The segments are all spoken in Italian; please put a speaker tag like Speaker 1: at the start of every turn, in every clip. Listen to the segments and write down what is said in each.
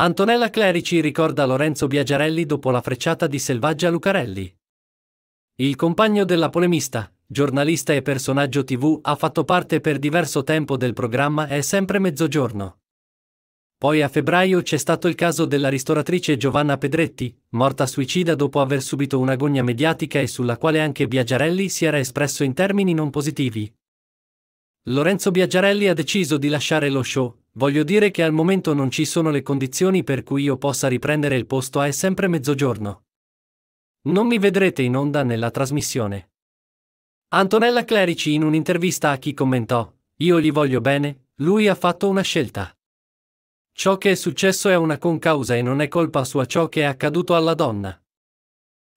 Speaker 1: Antonella Clerici ricorda Lorenzo Biagiarelli dopo la frecciata di Selvaggia Lucarelli. Il compagno della polemista, giornalista e personaggio tv ha fatto parte per diverso tempo del programma È sempre mezzogiorno. Poi a febbraio c'è stato il caso della ristoratrice Giovanna Pedretti, morta suicida dopo aver subito un'agonia mediatica e sulla quale anche Biagiarelli si era espresso in termini non positivi, Lorenzo Biaggiarelli ha deciso di lasciare lo show, voglio dire che al momento non ci sono le condizioni per cui io possa riprendere il posto a È sempre mezzogiorno. Non mi vedrete in onda nella trasmissione. Antonella Clerici in un'intervista a chi commentò, io gli voglio bene, lui ha fatto una scelta. Ciò che è successo è una concausa e non è colpa sua ciò che è accaduto alla donna.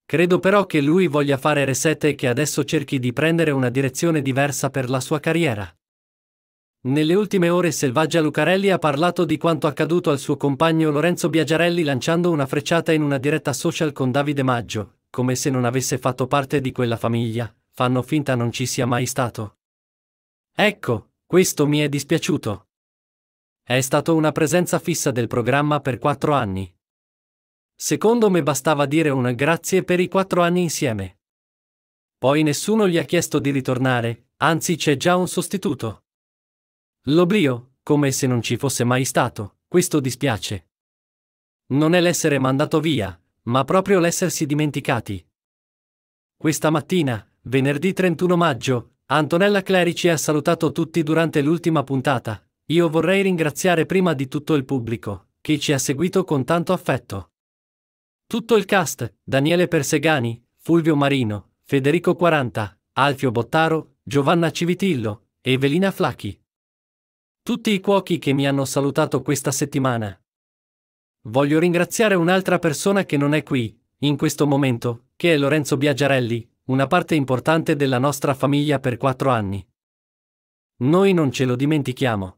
Speaker 1: Credo però che lui voglia fare reset e che adesso cerchi di prendere una direzione diversa per la sua carriera. Nelle ultime ore Selvaggia Lucarelli ha parlato di quanto accaduto al suo compagno Lorenzo Biagiarelli lanciando una frecciata in una diretta social con Davide Maggio, come se non avesse fatto parte di quella famiglia, fanno finta non ci sia mai stato. Ecco, questo mi è dispiaciuto. È stato una presenza fissa del programma per quattro anni. Secondo me bastava dire un grazie per i quattro anni insieme. Poi nessuno gli ha chiesto di ritornare, anzi c'è già un sostituto. L'oblio, come se non ci fosse mai stato, questo dispiace. Non è l'essere mandato via, ma proprio l'essersi dimenticati. Questa mattina, venerdì 31 maggio, Antonella Clerici ha salutato tutti durante l'ultima puntata. Io vorrei ringraziare prima di tutto il pubblico, che ci ha seguito con tanto affetto. Tutto il cast, Daniele Persegani, Fulvio Marino, Federico Quaranta, Alfio Bottaro, Giovanna Civitillo, Evelina Flacchi tutti i cuochi che mi hanno salutato questa settimana. Voglio ringraziare un'altra persona che non è qui, in questo momento, che è Lorenzo Biagiarelli, una parte importante della nostra famiglia per quattro anni. Noi non ce lo dimentichiamo.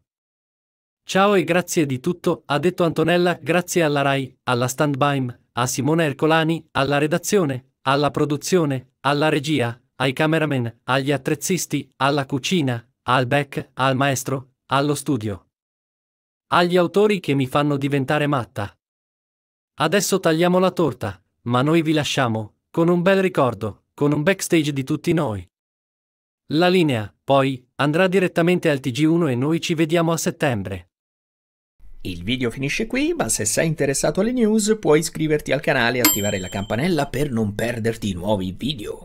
Speaker 1: Ciao e grazie di tutto, ha detto Antonella, grazie alla RAI, alla Standbime, a Simone Ercolani, alla redazione, alla produzione, alla regia, ai cameraman, agli attrezzisti, alla cucina, al back, al maestro, allo studio. Agli autori che mi fanno diventare matta. Adesso tagliamo la torta, ma noi vi lasciamo, con un bel ricordo, con un backstage di tutti noi. La linea, poi, andrà direttamente al TG1 e noi ci vediamo a settembre. Il video finisce qui, ma se sei interessato alle news puoi iscriverti al canale e attivare la campanella per non perderti i nuovi video.